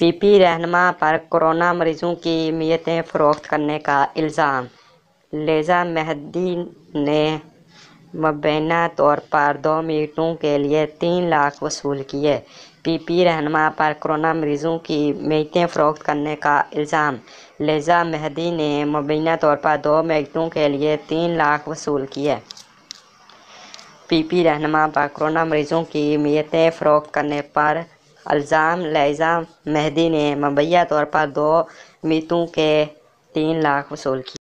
PP रहनमा पर corona मरीजों की मीयतें फ़रोख्त करने का इल्ज़ाम लेजा मेहदी ने मुबैना तौर पर दो मीटों के लिए तीन लाख वसूल किए पीपी रहनमा पर कोरोना मरीजों की मीतें फ़रोख्त करने का इल्ज़ाम लेजा मेहदी ने मुबैना तौर पर दो मीटों के लिए तीन लाख वसूल किए पीपी रहनमा पर कोरोना मरीजों की मीतें फ़रोख्त करने पर अल्ज़ाम लैज़ा मेहदी ने मुबैया तौर पर दो मीतों के तीन लाख वसूल किए